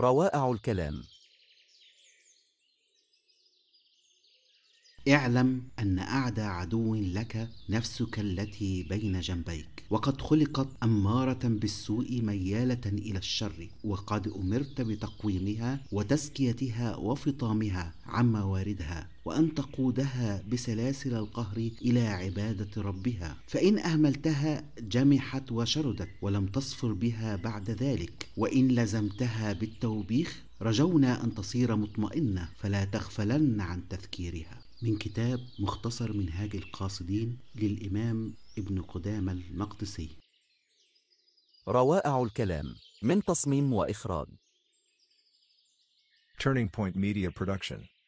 روائع الكلام اعلم أن أعدى عدو لك نفسك التي بين جنبيك وقد خلقت أمارة بالسوء ميالة إلى الشر وقد أمرت بتقويمها وتزكيتها وفطامها عن مواردها وأن تقودها بسلاسل القهر إلى عبادة ربها فإن أهملتها جمحت وشردت ولم تصفر بها بعد ذلك وإن لزمتها بالتوبيخ رجونا أن تصير مطمئنة فلا تغفلن عن تذكيرها من كتاب مختصر منهاج القاصدين للإمام ابن قدامة المقدسي روائع الكلام من تصميم وإخراج Turning Point Media Production